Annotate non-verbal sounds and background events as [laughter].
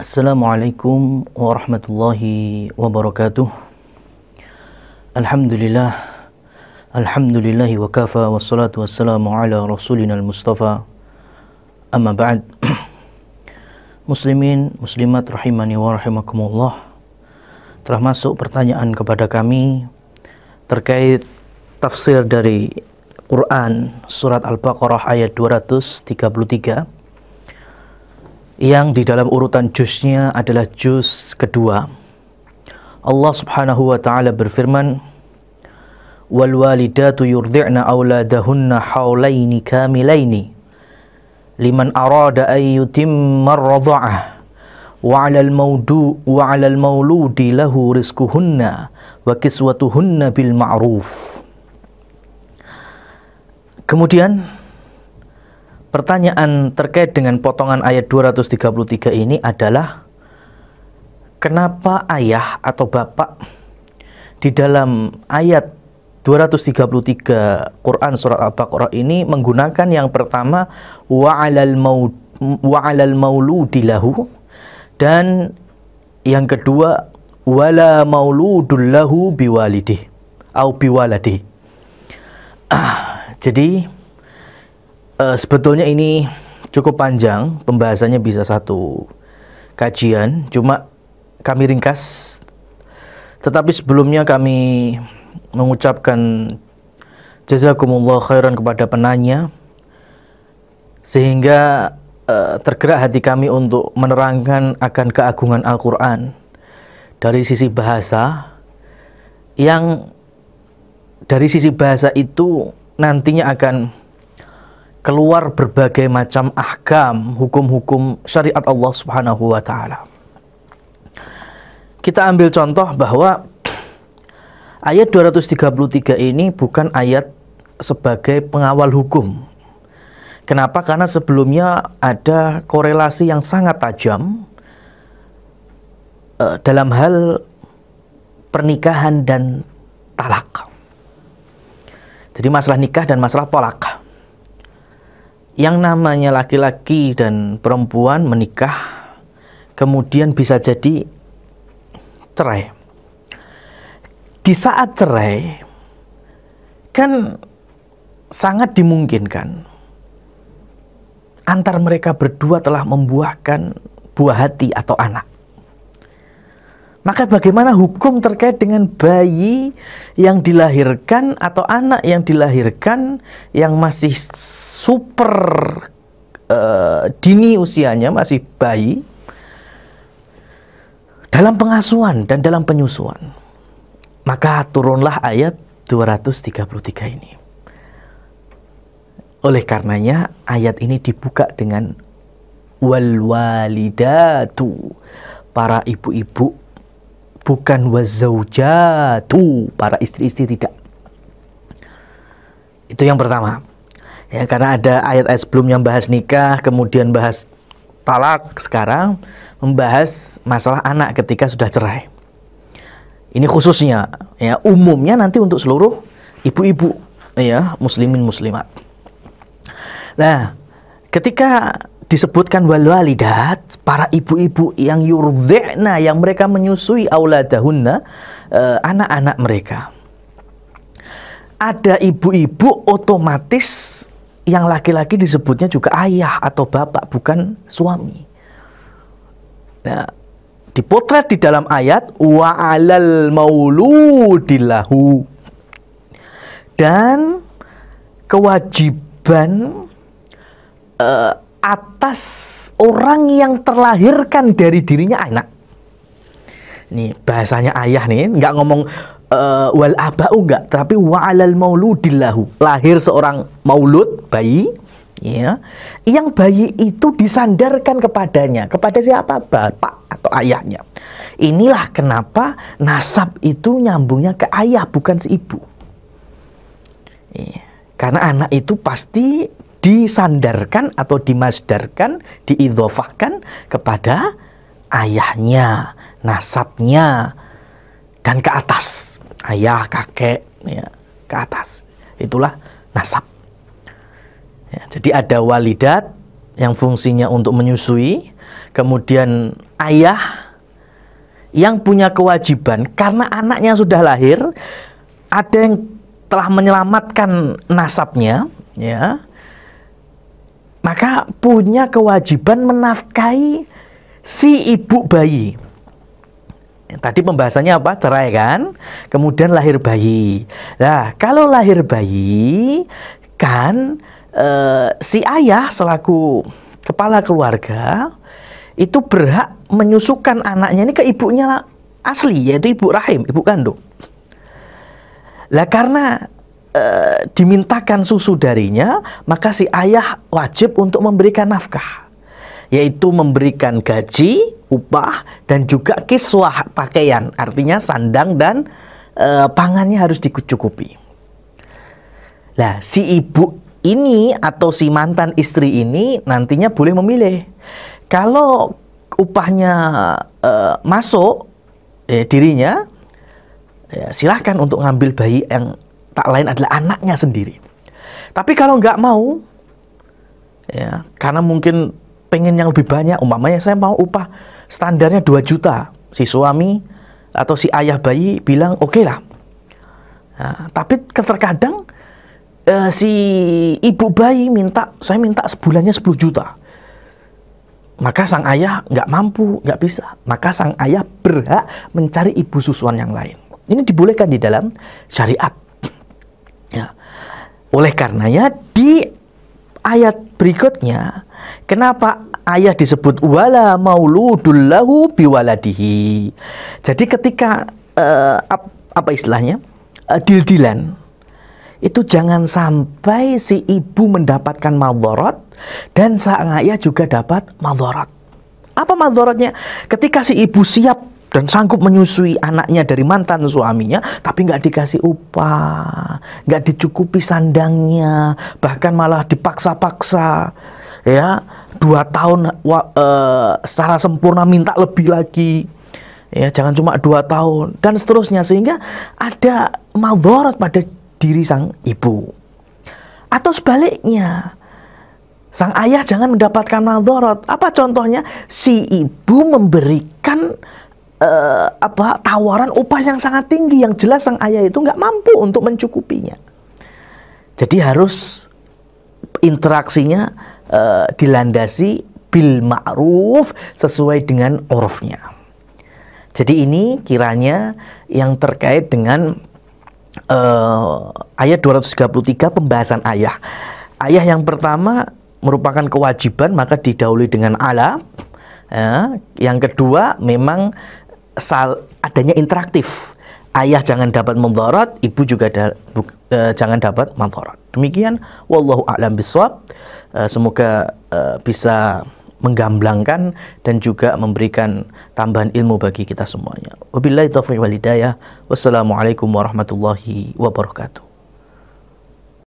Assalamualaikum warahmatullahi wabarakatuh Alhamdulillah Alhamdulillahi wa kafa wassalatu wassalamu ala rasulina al-mustafa Amma ba'd [clears throat] Muslimin, muslimat rahimani wa rahimakumullah Telah masuk pertanyaan kepada kami Terkait tafsir dari Quran Surat Al-Baqarah ayat 233 yang di dalam urutan juznya adalah juz kedua. Allah Subhanahu wa taala berfirman, "Wal walidatu yurdi'na auladahunna haulaini kamilaini liman arada an yutimma ar-radha'ah." وعلى المودو وعلى المولود wa رزقهن وكسوتهن بالمعروف. Kemudian pertanyaan terkait dengan potongan ayat 233 ini adalah kenapa ayah atau bapak di dalam ayat 233 Quran surat Al-Baqarah ini menggunakan yang pertama wa'alal maud mauludi lahu dan yang kedua wala mauludul lahu biwalidih au biwaladi. Ah, [clears throat] jadi uh, sebetulnya ini cukup panjang, pembahasannya bisa satu kajian, cuma kami ringkas. Tetapi sebelumnya kami mengucapkan jazakumullah khairan kepada penanya sehingga uh, tergerak hati kami untuk menerangkan akan keagungan Al-Qur'an dari sisi bahasa yang dari sisi bahasa itu nantinya akan keluar berbagai macam ahkam, hukum-hukum syariat Allah Subhanahu wa taala. Kita ambil contoh bahwa ayat 233 ini bukan ayat sebagai pengawal hukum. Kenapa? Karena sebelumnya ada korelasi yang sangat tajam uh, dalam hal pernikahan dan talak. Jadi masalah nikah dan masalah tolak yang namanya laki-laki dan perempuan menikah kemudian bisa jadi cerai. Di saat cerai kan sangat dimungkinkan antar mereka berdua telah membuahkan buah hati atau anak. Maka bagaimana hukum terkait dengan bayi yang dilahirkan atau anak yang dilahirkan yang masih super uh, dini usianya, masih bayi dalam pengasuhan dan dalam penyusuan. Maka turunlah ayat 233 ini. Oleh karenanya ayat ini dibuka dengan wal walidatu para ibu-ibu bukan wazaujatu para istri-istri tidak itu yang pertama ya karena ada ayat-ayat sebelumnya yang bahas nikah kemudian bahas talak sekarang membahas masalah anak ketika sudah cerai ini khususnya ya umumnya nanti untuk seluruh ibu-ibu ya muslimin muslimat nah ketika disebutkan wal walidat para ibu-ibu yang yurdhi'na yang mereka menyusui auladahunna eh, anak-anak uh, mereka. Ada ibu-ibu otomatis yang laki-laki disebutnya juga ayah atau bapak bukan suami. Nah, dipotret di dalam ayat wa alal mauludilahu dan kewajiban eh, orang yang terlahirkan dari dirinya anak. Nih bahasanya ayah nih, nggak ngomong uh, wal abau nggak, tapi wa'alal mauludillahu. Lahir seorang maulud, bayi, ya yang bayi itu disandarkan kepadanya kepada siapa bapak atau ayahnya inilah kenapa nasab itu nyambungnya ke ayah bukan si ibu Iya. karena anak itu pasti disandarkan atau dimasdarkan, diidhofahkan kepada ayahnya, nasabnya, dan ke atas. Ayah, kakek, ya, ke atas. Itulah nasab. Ya, jadi ada walidat yang fungsinya untuk menyusui, kemudian ayah yang punya kewajiban karena anaknya sudah lahir, ada yang telah menyelamatkan nasabnya, ya, maka punya kewajiban menafkahi si ibu bayi. Tadi pembahasannya apa? Cerai kan? Kemudian lahir bayi. Nah, kalau lahir bayi kan e, si ayah selaku kepala keluarga itu berhak menyusukan anaknya ini ke ibunya asli yaitu ibu rahim, ibu kandung. Lah karena Eh, dimintakan susu darinya, maka si ayah wajib untuk memberikan nafkah, yaitu memberikan gaji, upah, dan juga kiswah pakaian, artinya sandang dan e, pangannya harus dicukupi. Nah, si ibu ini atau si mantan istri ini nantinya boleh memilih. Kalau upahnya e, masuk eh, dirinya, ya, silahkan untuk ngambil bayi yang tak lain adalah anaknya sendiri. Tapi kalau nggak mau, ya karena mungkin pengen yang lebih banyak, umpamanya saya mau upah standarnya 2 juta, si suami atau si ayah bayi bilang oke okay lah. Nah, tapi terkadang uh, si ibu bayi minta, saya minta sebulannya 10 juta. Maka sang ayah nggak mampu, nggak bisa. Maka sang ayah berhak mencari ibu susuan yang lain. Ini dibolehkan di dalam syariat oleh karenanya di ayat berikutnya, kenapa ayah disebut wala mauludul lahu biwaladihi. Jadi ketika uh, ap, apa istilahnya? Uh, dildilan itu jangan sampai si ibu mendapatkan madharat dan sang ayah juga dapat madharat. Apa madharatnya? Ketika si ibu siap dan sanggup menyusui anaknya dari mantan suaminya, tapi nggak dikasih upah, nggak dicukupi sandangnya, bahkan malah dipaksa-paksa, ya dua tahun wa, uh, secara sempurna minta lebih lagi, ya jangan cuma dua tahun dan seterusnya sehingga ada madorot pada diri sang ibu atau sebaliknya sang ayah jangan mendapatkan madorot apa contohnya si ibu memberikan uh, apa tawaran upah yang sangat tinggi yang jelas sang ayah itu nggak mampu untuk mencukupinya. Jadi harus interaksinya uh, dilandasi bil ma'ruf sesuai dengan orofnya Jadi ini kiranya yang terkait dengan uh, ayat 233 pembahasan ayah. Ayah yang pertama merupakan kewajiban maka didahului dengan ala. Ya. Yang kedua memang sal, adanya interaktif. Ayah jangan dapat mendorot, ibu juga da, bu, e, jangan dapat mendorot. Demikian, wallahu a'lam biswab. E, semoga e, bisa menggamblangkan dan juga memberikan tambahan ilmu bagi kita semuanya. Wabillahi taufiq walidayah. Wassalamualaikum warahmatullahi wabarakatuh.